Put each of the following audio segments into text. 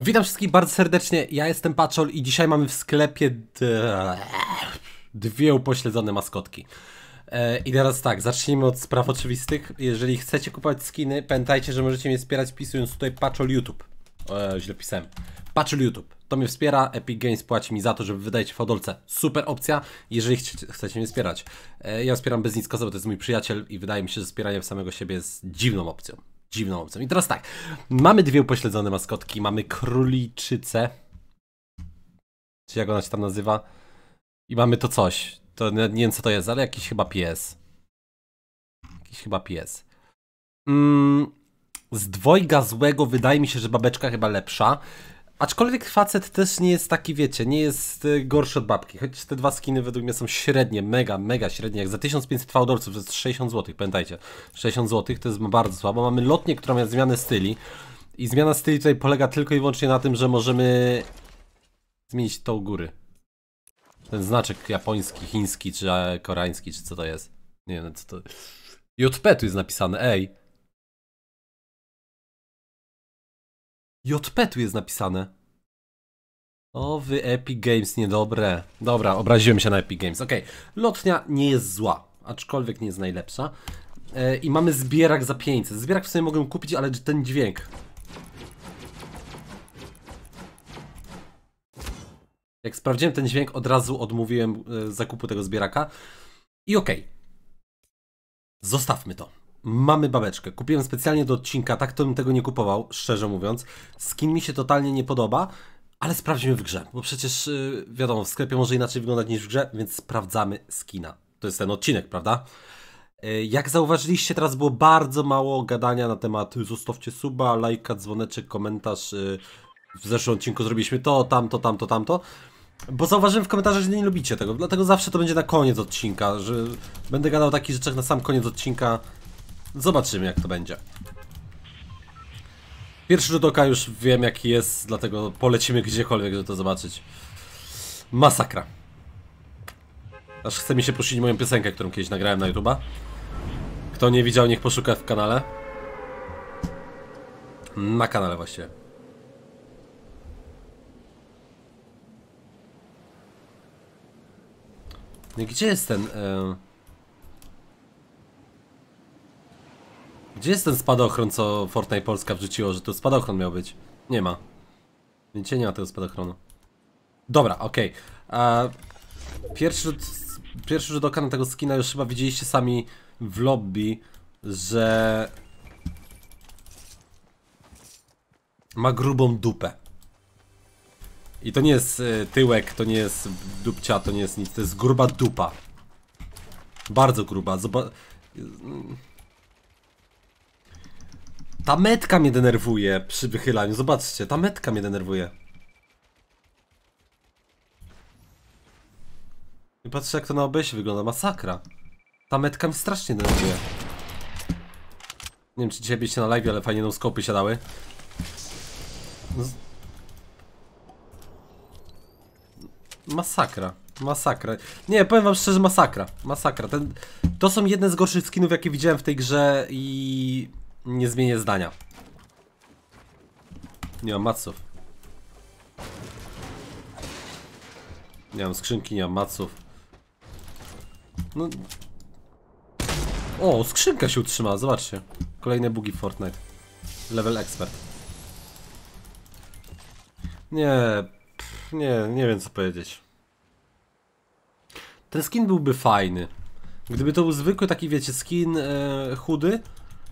Witam wszystkich bardzo serdecznie, ja jestem Paczol i dzisiaj mamy w sklepie dwie upośledzone maskotki. E, I teraz tak, zacznijmy od spraw oczywistych. Jeżeli chcecie kupować skiny, pamiętajcie, że możecie mnie wspierać pisując tutaj Paczol YouTube. E, źle pisałem. Paczol YouTube. To mnie wspiera, Epic Games płaci mi za to, żeby wydać fodolce. Super opcja, jeżeli chcecie mnie wspierać. E, ja wspieram bez nic kosa, bo to jest mój przyjaciel i wydaje mi się, że wspieranie samego siebie jest dziwną opcją dziwną opcją. I teraz tak, mamy dwie upośledzone maskotki, mamy króliczycę, czy jak ona się tam nazywa, i mamy to coś, to nie wiem co to jest, ale jakiś chyba pies. Jakiś chyba pies. Mm, z dwojga złego wydaje mi się, że babeczka chyba lepsza. Aczkolwiek facet też nie jest taki, wiecie, nie jest y, gorszy od babki. Choć te dwa skiny według mnie są średnie, mega, mega średnie. Jak za 1500 fałdorców to jest 60 zł, pamiętajcie. 60 zł to jest bardzo słabo. Mamy lotnię, która ma zmianę styli. I zmiana styli tutaj polega tylko i wyłącznie na tym, że możemy zmienić to u góry. Ten znaczek japoński, chiński, czy e, koreański, czy co to jest. Nie wiem, co to... JP tu jest napisane, ej. JP tu jest napisane. O, wy Epic Games niedobre. Dobra, obraziłem się na Epic Games. Okej, okay. lotnia nie jest zła, aczkolwiek nie jest najlepsza. E, I mamy zbierak za 500. Zbierak w sobie mogę kupić, ale ten dźwięk. Jak sprawdziłem ten dźwięk, od razu odmówiłem e, zakupu tego zbieraka. I okej. Okay. Zostawmy to. Mamy babeczkę. Kupiłem specjalnie do odcinka, tak to bym tego nie kupował, szczerze mówiąc. Skin mi się totalnie nie podoba, ale sprawdźmy w grze, bo przecież yy, wiadomo, w sklepie może inaczej wyglądać niż w grze, więc sprawdzamy skina. To jest ten odcinek, prawda? Y, jak zauważyliście, teraz było bardzo mało gadania na temat zostawcie suba, lajka, dzwoneczek, komentarz. Y, w zeszłym odcinku zrobiliśmy to, tamto, tamto, tamto. Bo zauważyłem w komentarzach, że nie lubicie tego, dlatego zawsze to będzie na koniec odcinka, że będę gadał o takich rzeczach na sam koniec odcinka, Zobaczymy jak to będzie. Pierwszy rzut oka już wiem jaki jest, dlatego polecimy gdziekolwiek, żeby to zobaczyć. Masakra. Aż chce mi się puścić moją piosenkę, którą kiedyś nagrałem na YouTube'a. Kto nie widział, niech poszuka w kanale. Na kanale właściwie. No gdzie jest ten... Yy... Gdzie jest ten spadochron, co Fortnite Polska wrzuciło, że to spadochron miał być? Nie ma. Więc nie ma tego spadochronu. Dobra, okej. Okay. Pierwszy rzut, pierwszy rzut oka na tego skina już chyba widzieliście sami w lobby, że... Ma grubą dupę. I to nie jest y, tyłek, to nie jest dupcia, to nie jest nic, to jest gruba dupa. Bardzo gruba, zobacz... Ta metka mnie denerwuje przy wychylaniu. Zobaczcie, ta metka mnie denerwuje. I patrzcie jak to na OBS wygląda, masakra. Ta metka mi strasznie denerwuje. Nie wiem czy dzisiaj byliście na live, ale fajnie skopy siadały. Masakra, masakra. Nie, powiem wam szczerze, masakra. Masakra. Ten, to są jedne z gorszych skinów jakie widziałem w tej grze i nie zmienię zdania. Nie mam maców. Nie mam skrzynki, nie mam maców. No. O, skrzynka się utrzyma, zobaczcie. Kolejne bugi w Fortnite. Level expert. Nie, pff, nie, nie wiem co powiedzieć. Ten skin byłby fajny. Gdyby to był zwykły taki, wiecie, skin e, chudy,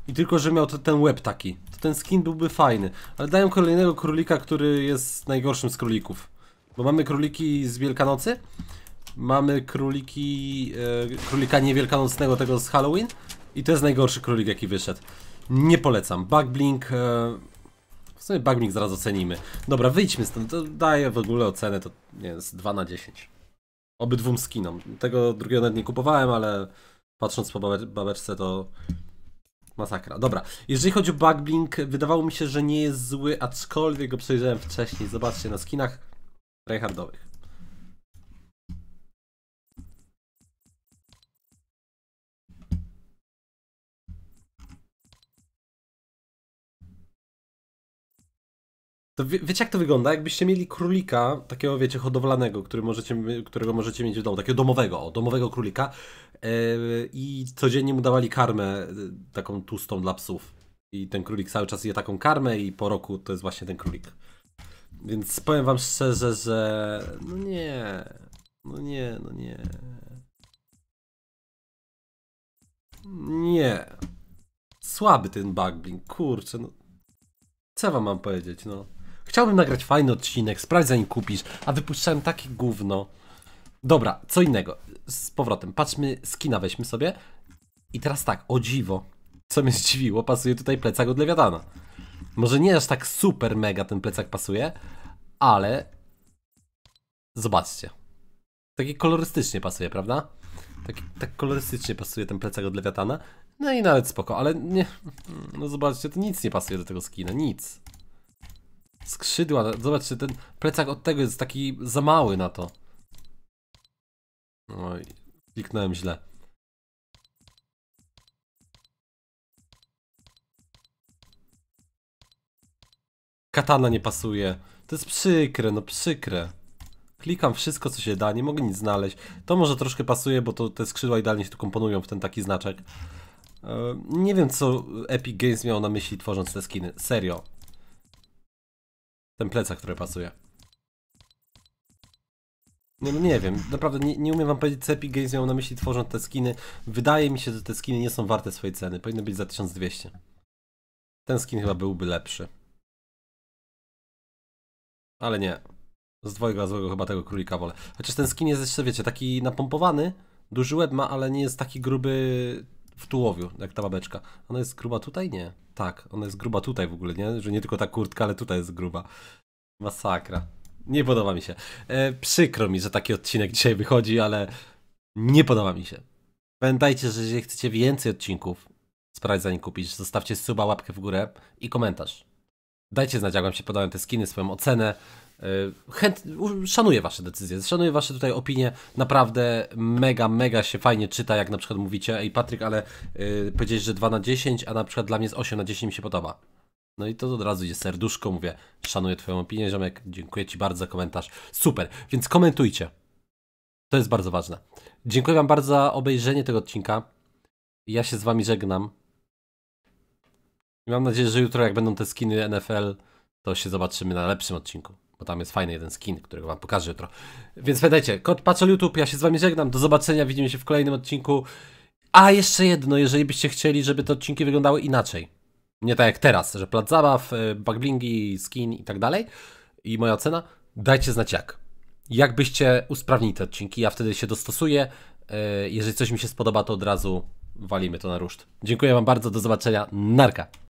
i tylko, że miał to, ten łeb taki. To ten skin byłby fajny. Ale dają kolejnego królika, który jest najgorszym z królików. Bo mamy króliki z Wielkanocy. Mamy króliki... E, królika niewielkanocnego, tego z Halloween. I to jest najgorszy królik, jaki wyszedł. Nie polecam. Bugblink... E, w sumie Bugblink zaraz ocenimy. Dobra, wyjdźmy stąd. To daję w ogóle ocenę, to nie, jest 2 na 10. Obydwóm skinom. Tego drugiego nawet nie kupowałem, ale patrząc po babeczce to masakra. Dobra, jeżeli chodzi o Bugblink, wydawało mi się, że nie jest zły, aczkolwiek go przejrzałem wcześniej. Zobaczcie na skinach tryhardowych. To wie, wiecie jak to wygląda? Jakbyście mieli królika, takiego wiecie, hodowlanego, który możecie, którego możecie mieć w domu, takiego domowego, o, domowego królika yy, i codziennie mu dawali karmę e, taką tłustą dla psów. I ten królik cały czas je taką karmę i po roku to jest właśnie ten królik. Więc powiem wam szczerze, że no nie, no nie, no nie. Nie. Słaby ten Bugblink, kurczę, no. Co wam mam powiedzieć, no. Chciałbym nagrać fajny odcinek, sprawdź zanim kupisz, a wypuszczałem takie gówno. Dobra, co innego. Z powrotem, patrzmy, skina weźmy sobie. I teraz tak, o dziwo, co mnie zdziwiło, pasuje tutaj plecak od Lewiatana. Może nie aż tak super mega ten plecak pasuje, ale... Zobaczcie. Taki kolorystycznie pasuje, prawda? Tak, tak kolorystycznie pasuje ten plecak od Lewiatana. No i nawet spoko, ale nie... No zobaczcie, to nic nie pasuje do tego skina, nic. Skrzydła, zobaczcie, ten plecak od tego jest taki za mały na to. Oj, no kliknąłem źle. Katana nie pasuje. To jest przykre, no przykre. Klikam wszystko, co się da, nie mogę nic znaleźć. To może troszkę pasuje, bo to te skrzydła idealnie się tu komponują w ten taki znaczek. E, nie wiem, co Epic Games miał na myśli tworząc te skiny. Serio. Ten plecak, który pasuje. Nie, no nie wiem, naprawdę nie, nie umiem wam powiedzieć, co Epic Games miał na myśli tworząc te skiny. Wydaje mi się, że te skiny nie są warte swojej ceny. Powinny być za 1200. Ten skin chyba byłby lepszy. Ale nie. Z dwojga złego chyba tego królika wolę. Chociaż ten skin jest jeszcze, wiecie, taki napompowany. Duży łeb ma, ale nie jest taki gruby w tułowiu, jak ta babeczka. Ona jest gruba tutaj? Nie. Tak, ona jest gruba tutaj w ogóle, nie? Że nie tylko ta kurtka, ale tutaj jest gruba. Masakra. Nie podoba mi się. E, przykro mi, że taki odcinek dzisiaj wychodzi, ale nie podoba mi się. Pamiętajcie, że jeżeli chcecie więcej odcinków za Prizeline kupić, zostawcie suba, łapkę w górę i komentarz. Dajcie znać, jak Wam się podobają te skiny, swoją ocenę. E, chęt, szanuję Wasze decyzje, szanuję Wasze tutaj opinie. Naprawdę mega, mega się fajnie czyta, jak na przykład mówicie, ej Patryk, ale yy, powiedziałeś, że 2 na 10, a na przykład dla mnie z 8 na 10 mi się podoba. No i to od razu idzie serduszko, mówię, szanuję Twoją opinię, ziomek, dziękuję Ci bardzo za komentarz. Super, więc komentujcie. To jest bardzo ważne. Dziękuję Wam bardzo za obejrzenie tego odcinka. Ja się z Wami żegnam. I mam nadzieję, że jutro jak będą te skiny NFL, to się zobaczymy na lepszym odcinku. Bo tam jest fajny jeden skin, którego wam pokażę jutro. Więc pamiętajcie, kod Patrol YouTube, ja się z wami żegnam. Do zobaczenia, widzimy się w kolejnym odcinku. A jeszcze jedno, jeżeli byście chcieli, żeby te odcinki wyglądały inaczej. Nie tak jak teraz, że plac zabaw, y, backblingi, skin i tak dalej. I moja ocena, dajcie znać jak. Jak byście usprawnili te odcinki, ja wtedy się dostosuję. Y, jeżeli coś mi się spodoba, to od razu walimy to na ruszt. Dziękuję wam bardzo, do zobaczenia. Narka!